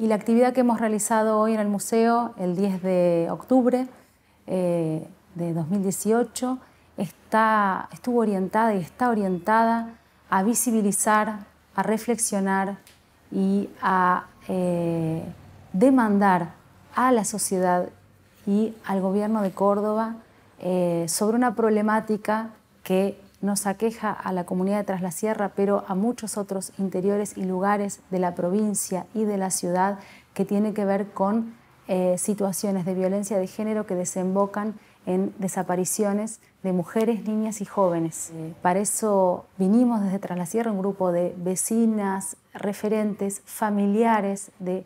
Y la actividad que hemos realizado hoy en el museo, el 10 de octubre eh, de 2018, estuvo orientada y está orientada a visibilizar, a reflexionar y a eh, demandar a la sociedad y al gobierno de Córdoba eh, sobre una problemática que nos aqueja a la comunidad de Trasla Sierra, pero a muchos otros interiores y lugares de la provincia y de la ciudad que tiene que ver con eh, situaciones de violencia de género que desembocan en desapariciones de mujeres, niñas y jóvenes. Eh, para eso vinimos desde Tras Sierra un grupo de vecinas, referentes, familiares de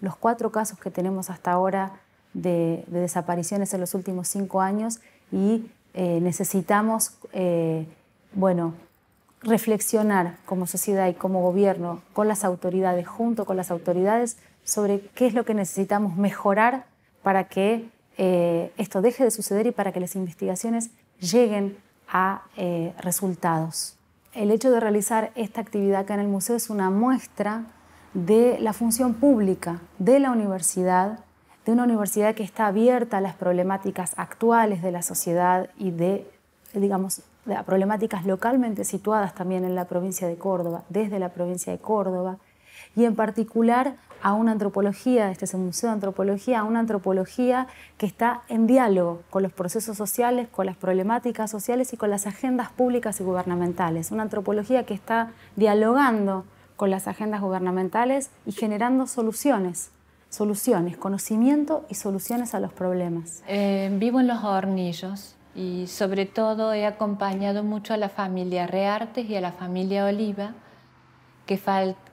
los cuatro casos que tenemos hasta ahora de, desapariciones en los últimos cinco años y eh, necesitamos, eh, reflexionar como sociedad y como gobierno, con las autoridades, junto con las autoridades, sobre qué es lo que necesitamos mejorar para que eh, esto deje de suceder y para que las investigaciones lleguen a resultados. El hecho de realizar esta actividad acá en el museo es una muestra de la función pública de la universidad de una universidad que está abierta a las problemáticas actuales de la sociedad y de, digamos, a problemáticas localmente situadas también en la provincia de Córdoba, desde la provincia de Córdoba, y en particular a una antropología, este es el Museo de Antropología, a una antropología que está en diálogo con los procesos sociales, con las problemáticas sociales y con las agendas públicas y gubernamentales. Una antropología que está dialogando con las agendas gubernamentales y generando soluciones soluciones, conocimiento y soluciones a los problemas. Eh, vivo en los hornillos y sobre todo he acompañado mucho a la familia Reartes y a la familia Oliva, que,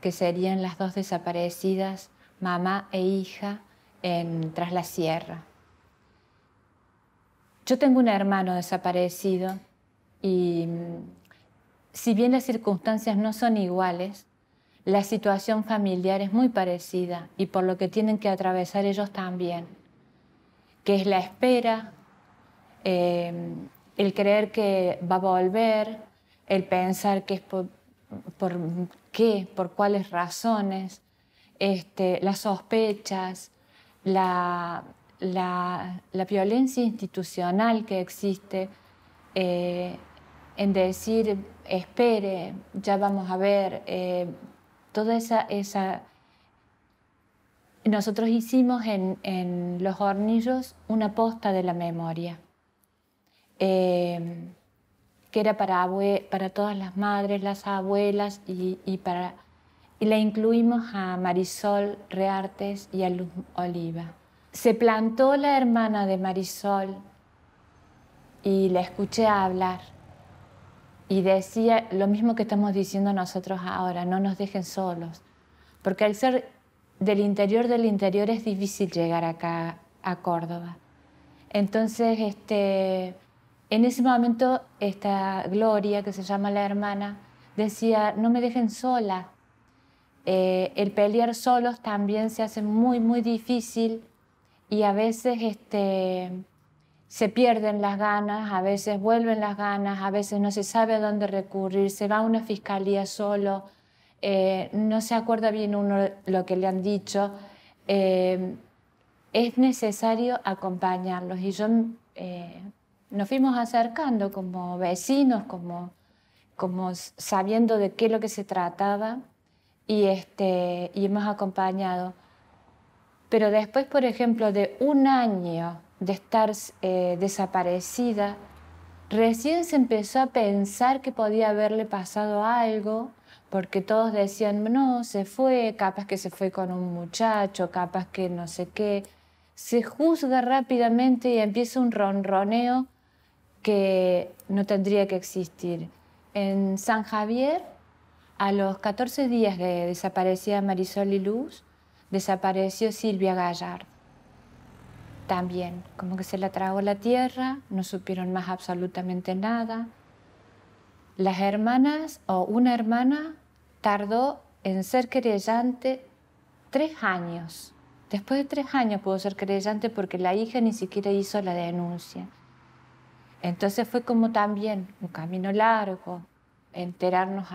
que serían las dos desaparecidas, mamá e hija, en, tras la sierra. Yo tengo un hermano desaparecido y mm, si bien las circunstancias no son iguales, la situación familiar es muy parecida y por lo que tienen que atravesar ellos también, que es la espera, eh, el creer que va a volver, el pensar que es por, qué, por cuáles razones, este, las sospechas, la, la, violencia institucional que existe eh, en decir, espere, ya vamos a ver, eh, toda esa... esa nosotros hicimos en, los hornillos una posta de la memoria, eh, que era para, para todas las madres, las abuelas, y, para, y la incluimos a Marisol Reartes y a Luz Oliva. Se plantó la hermana de Marisol y la escuché hablar y decía lo mismo que estamos diciendo nosotros ahora, no nos dejen solos, porque al ser del interior del interior es difícil llegar acá a Córdoba. Entonces, este, en ese momento, esta Gloria, que se llama la hermana, decía, no me dejen sola. Eh, el pelear solos también se hace muy, muy difícil y a veces este, se pierden las ganas, a veces vuelven las ganas, a veces no se sabe a dónde recurrir, se va a una fiscalía solo, eh, no se acuerda bien uno lo que le han dicho. Eh, es necesario acompañarlos y yo eh, nos fuimos acercando como vecinos, como, como sabiendo de qué es lo que se trataba y, este, y hemos acompañado. Pero después, por ejemplo, de un año de estar eh, desaparecida, recién se empezó a pensar que podía haberle pasado algo, porque todos decían, no, se fue, capaz que se fue con un muchacho, capaz que no sé qué. Se juzga rápidamente y empieza un ronroneo que no tendría que existir. En San Javier, a los 14 días de desaparecida Marisol y Luz, desapareció Silvia Gallardo también, como que se la tragó la tierra, no supieron más absolutamente nada. Las hermanas, o una hermana, tardó en ser querellante tres años. Después de tres años pudo ser querellante porque la hija ni siquiera hizo la denuncia. Entonces fue como también un camino largo, enterarnos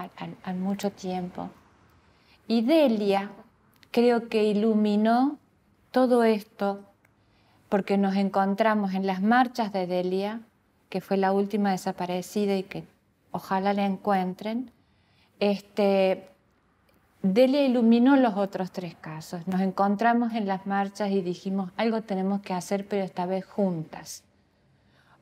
al, mucho tiempo. Y Delia creo que iluminó todo esto porque nos encontramos en las marchas de Delia, que fue la última desaparecida y que ojalá la encuentren, este, Delia iluminó los otros tres casos. Nos encontramos en las marchas y dijimos, algo tenemos que hacer, pero esta vez juntas,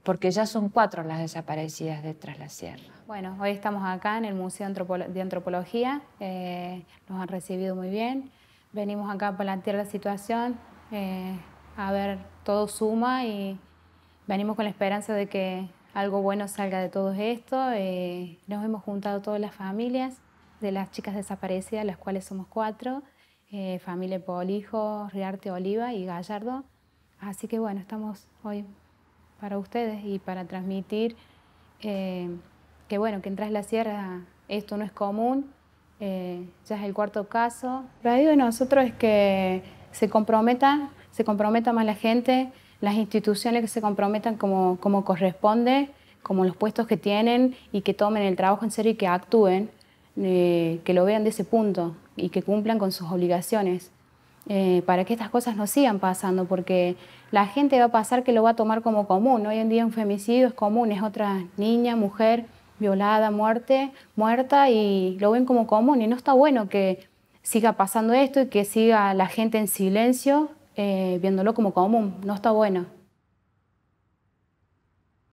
porque ya son cuatro las desaparecidas detrás de la sierra. Bueno, hoy estamos acá en el Museo de Antropología, eh, nos han recibido muy bien, venimos acá a plantear la situación, eh, a ver todo suma y venimos con la esperanza de que algo bueno salga de todo esto. Eh, nos hemos juntado todas las familias de las chicas desaparecidas, las cuales somos cuatro, eh, familia Polijo, Riarte, Oliva y Gallardo. Así que bueno, estamos hoy para ustedes y para transmitir eh, que bueno, que en la Sierra esto no es común, ya es el cuarto caso. Lo de nosotros es que se comprometan se comprometa más la gente, las instituciones que se comprometan como, corresponde, como los puestos que tienen y que tomen el trabajo en serio y que actúen, eh, que lo vean de ese punto y que cumplan con sus obligaciones. Eh, para que estas cosas no sigan pasando, porque la gente va a pasar que lo va a tomar como común. Hoy en día un femicidio es común, es otra niña, mujer violada, muerte, muerta, y lo ven como común. Y no está bueno que siga pasando esto y que siga la gente en silencio eh, viéndolo como común, no está buena.